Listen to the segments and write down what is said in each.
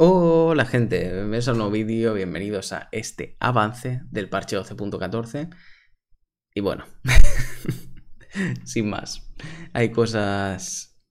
Hola gente, bienvenidos a un nuevo vídeo, bienvenidos a este avance del parche 12.14 y bueno, sin más, hay cosas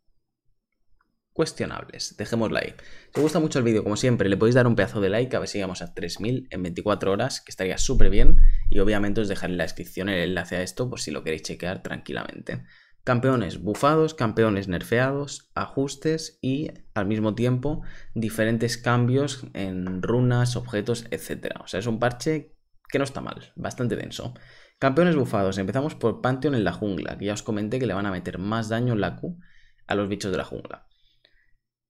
cuestionables, dejémosla ahí. Si os gusta mucho el vídeo, como siempre, le podéis dar un pedazo de like, a ver si llegamos a 3000 en 24 horas, que estaría súper bien y obviamente os dejaré en la descripción el enlace a esto por si lo queréis chequear tranquilamente. Campeones bufados, campeones nerfeados, ajustes y al mismo tiempo diferentes cambios en runas, objetos, etc. O sea, es un parche que no está mal, bastante denso. Campeones bufados, empezamos por Pantheon en la jungla, que ya os comenté que le van a meter más daño en la Q a los bichos de la jungla.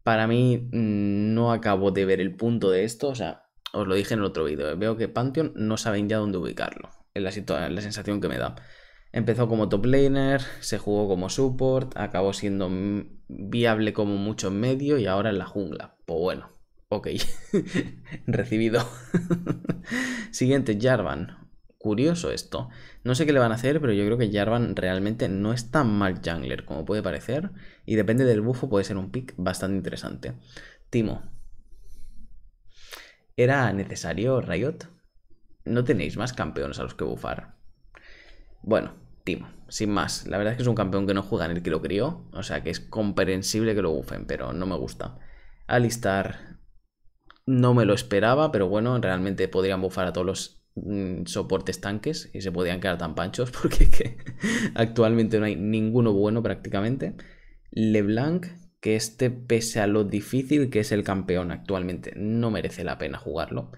Para mí mm, no acabo de ver el punto de esto, o sea, os lo dije en el otro vídeo, veo que Pantheon no saben ya dónde ubicarlo, es la, la sensación que me da. Empezó como top laner, se jugó como support, acabó siendo viable como mucho en medio y ahora en la jungla. Pues bueno, ok, recibido. Siguiente, Jarvan. Curioso esto. No sé qué le van a hacer, pero yo creo que Jarvan realmente no es tan mal jungler como puede parecer. Y depende del bufo, puede ser un pick bastante interesante. Timo. ¿Era necesario Riot? ¿No tenéis más campeones a los que bufar? Bueno, sin más. La verdad es que es un campeón que no juega en el que lo crió, o sea que es comprensible que lo bufen, pero no me gusta. Alistar no me lo esperaba, pero bueno, realmente podrían bufar a todos los mm, soportes tanques y se podían quedar tan panchos porque actualmente no hay ninguno bueno prácticamente. LeBlanc, que este pese a lo difícil que es el campeón actualmente, no merece la pena jugarlo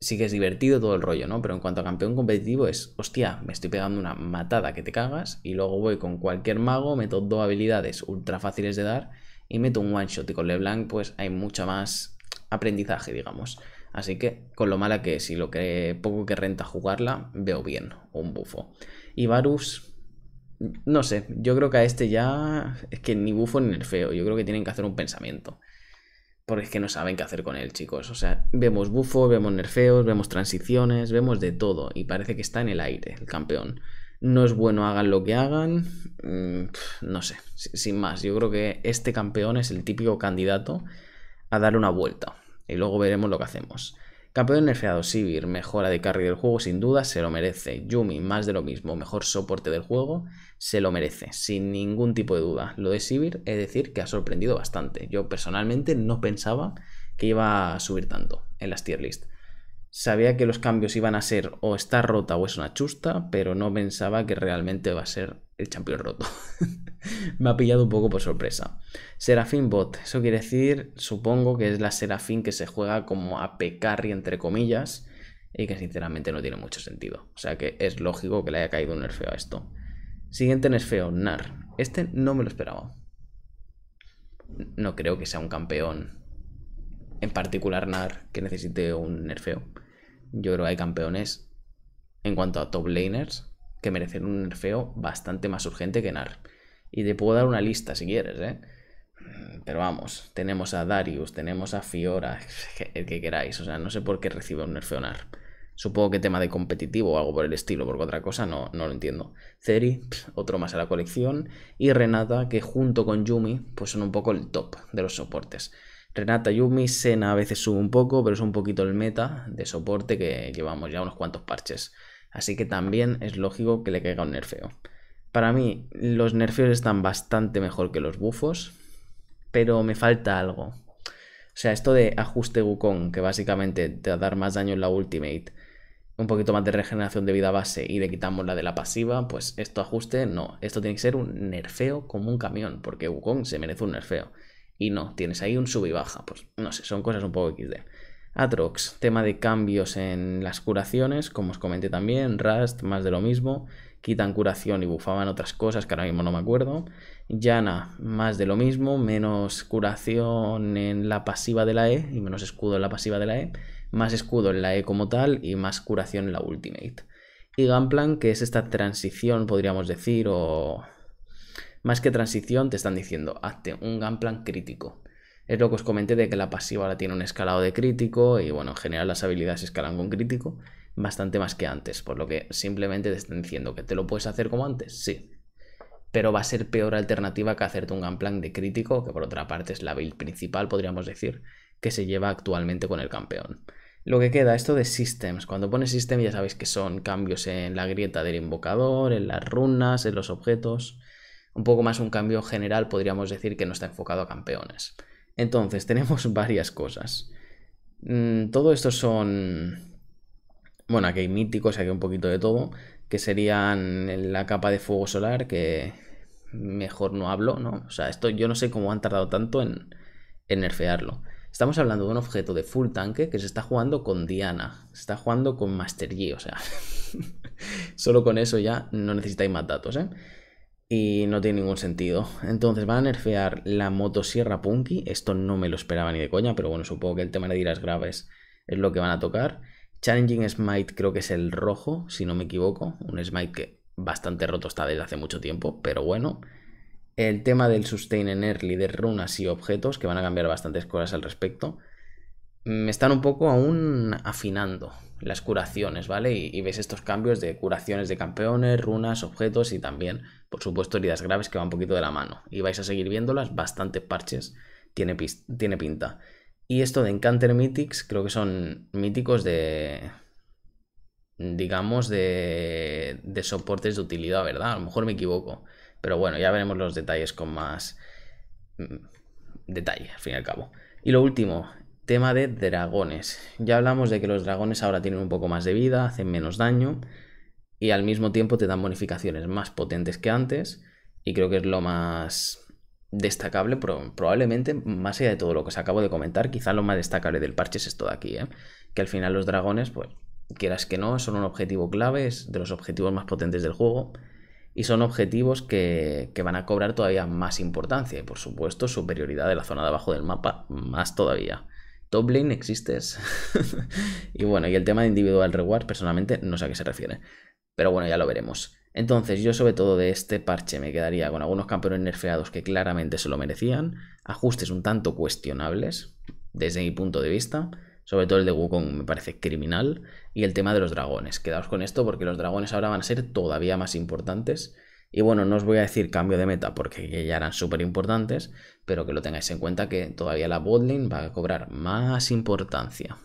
sí que es divertido todo el rollo, ¿no? Pero en cuanto a campeón competitivo es, hostia, me estoy pegando una matada que te cagas y luego voy con cualquier mago, meto dos habilidades ultra fáciles de dar y meto un one shot y con LeBlanc pues hay mucha más aprendizaje, digamos. Así que con lo mala que es y lo que poco que renta jugarla, veo bien un bufo. Y Varus, no sé, yo creo que a este ya es que ni bufo ni nerfeo, yo creo que tienen que hacer un pensamiento. Porque es que no saben qué hacer con él, chicos. O sea, vemos bufos, vemos nerfeos, vemos transiciones, vemos de todo. Y parece que está en el aire el campeón. No es bueno, hagan lo que hagan. Mm, no sé, sin más. Yo creo que este campeón es el típico candidato a dar una vuelta. Y luego veremos lo que hacemos. Campeón nerfeado, Sivir, mejora de carry del juego, sin duda se lo merece. Yumi, más de lo mismo, mejor soporte del juego, se lo merece, sin ningún tipo de duda. Lo de Sivir es decir que ha sorprendido bastante. Yo personalmente no pensaba que iba a subir tanto en las tier list. Sabía que los cambios iban a ser o está rota o es una chusta, pero no pensaba que realmente va a ser el campeón roto. Me ha pillado un poco por sorpresa. Serafín Bot, eso quiere decir, supongo que es la Serafín que se juega como a carry entre comillas y que sinceramente no tiene mucho sentido. O sea que es lógico que le haya caído un nerfeo a esto. Siguiente nerfeo, Nar. Este no me lo esperaba. No creo que sea un campeón, en particular Nar, que necesite un nerfeo yo creo que hay campeones en cuanto a top laners que merecen un nerfeo bastante más urgente que NAR. Y te puedo dar una lista si quieres, ¿eh? Pero vamos, tenemos a Darius, tenemos a Fiora, el que queráis. O sea, no sé por qué recibe un nerfeo NAR. Supongo que tema de competitivo o algo por el estilo, porque otra cosa no, no lo entiendo. Ceri, otro más a la colección. Y Renata, que junto con Yumi, pues son un poco el top de los soportes. Renata Yumi, Sena a veces sube un poco, pero es un poquito el meta de soporte que llevamos ya unos cuantos parches. Así que también es lógico que le caiga un nerfeo. Para mí, los nerfeos están bastante mejor que los bufos, pero me falta algo. O sea, esto de ajuste Wukong, que básicamente te va a dar más daño en la ultimate, un poquito más de regeneración de vida base y le quitamos la de la pasiva, pues esto ajuste no. Esto tiene que ser un nerfeo como un camión, porque Wukong se merece un nerfeo. Y no, tienes ahí un sub y baja. Pues no sé, son cosas un poco XD. Atrox, tema de cambios en las curaciones, como os comenté también. Rust, más de lo mismo. Quitan curación y bufaban otras cosas que ahora mismo no me acuerdo. Llana, más de lo mismo. Menos curación en la pasiva de la E y menos escudo en la pasiva de la E. Más escudo en la E como tal y más curación en la Ultimate. Y Gunplan, que es esta transición, podríamos decir, o más que transición, te están diciendo, hazte un gunplan plan crítico. Es lo que os comenté de que la pasiva ahora tiene un escalado de crítico y bueno, en general las habilidades escalan con crítico bastante más que antes, por lo que simplemente te están diciendo que te lo puedes hacer como antes, sí. Pero va a ser peor alternativa que hacerte un game de crítico, que por otra parte es la build principal, podríamos decir, que se lleva actualmente con el campeón. Lo que queda, esto de systems. Cuando pones system ya sabéis que son cambios en la grieta del invocador, en las runas, en los objetos un poco más un cambio general, podríamos decir que no está enfocado a campeones. Entonces, tenemos varias cosas. Mm, todo esto son... Bueno, aquí hay míticos, aquí hay un poquito de todo, que serían la capa de fuego solar, que mejor no hablo, ¿no? O sea, esto yo no sé cómo han tardado tanto en, en nerfearlo. Estamos hablando de un objeto de full tanque que se está jugando con Diana, se está jugando con Master Yi, o sea, solo con eso ya no necesitáis más datos, ¿eh? y no tiene ningún sentido. Entonces van a nerfear la motosierra Punky. Esto no me lo esperaba ni de coña, pero bueno, supongo que el tema de diras graves es lo que van a tocar. Challenging Smite creo que es el rojo, si no me equivoco. Un Smite que bastante roto está desde hace mucho tiempo, pero bueno. El tema del Sustain en Early de runas y objetos, que van a cambiar bastantes cosas al respecto. Me están un poco aún afinando las curaciones, ¿vale? Y, y ves estos cambios de curaciones de campeones, runas, objetos y también por supuesto, heridas graves que van un poquito de la mano. Y vais a seguir viéndolas, bastantes parches, tiene, tiene pinta. Y esto de Encanter Mythics, creo que son míticos de. digamos, de, de soportes de utilidad, ¿verdad? A lo mejor me equivoco. Pero bueno, ya veremos los detalles con más mm, detalle, al fin y al cabo. Y lo último, tema de dragones. Ya hablamos de que los dragones ahora tienen un poco más de vida, hacen menos daño, y al mismo tiempo te dan bonificaciones más potentes que antes y creo que es lo más destacable, probablemente más allá de todo lo que os acabo de comentar, quizá lo más destacable del parche es esto de aquí, ¿eh? que al final los dragones, pues quieras que no, son un objetivo clave, es de los objetivos más potentes del juego y son objetivos que, que, van a cobrar todavía más importancia y por supuesto superioridad de la zona de abajo del mapa más todavía. Top lane existes. y bueno, y el tema de individual reward personalmente no sé a qué se refiere. Pero bueno, ya lo veremos. Entonces, yo sobre todo de este parche me quedaría con algunos campeones nerfeados que claramente se lo merecían, ajustes un tanto cuestionables, desde mi punto de vista, sobre todo el de Wukong me parece criminal, y el tema de los dragones. Quedaos con esto porque los dragones ahora van a ser todavía más importantes. Y bueno, no os voy a decir cambio de meta porque ya eran súper importantes, pero que lo tengáis en cuenta que todavía la botlane va a cobrar más importancia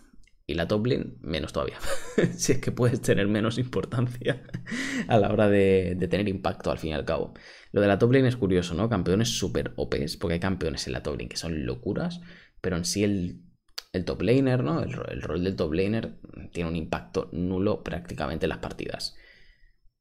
y la top lane menos todavía. si es que puedes tener menos importancia a la hora de, tener impacto al fin y al cabo. Lo de la top lane es curioso, ¿no? Campeones super OPs, porque hay campeones en la top lane que son locuras, pero en sí el, el top laner, ¿no? El, el rol del top laner tiene un impacto nulo prácticamente en las partidas.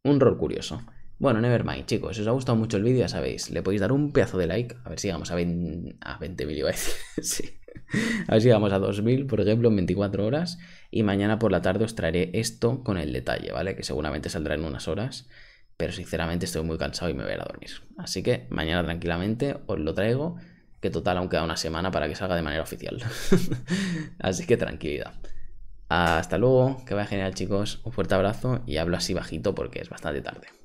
Un rol curioso. Bueno, nevermind, chicos. Si os ha gustado mucho el vídeo, ya sabéis. Le podéis dar un pedazo de like. A ver si llegamos a, 20.000 a 20 a A ver si llegamos a 2.000, por ejemplo, en 24 horas. Y mañana por la tarde os traeré esto con el detalle, ¿vale? Que seguramente saldrá en unas horas. Pero sinceramente estoy muy cansado y me voy a a dormir. Así que mañana tranquilamente os lo traigo. Que total, aún queda una semana para que salga de manera oficial. así que tranquilidad. Hasta luego, que vaya genial chicos, un fuerte abrazo y hablo así bajito porque es bastante tarde.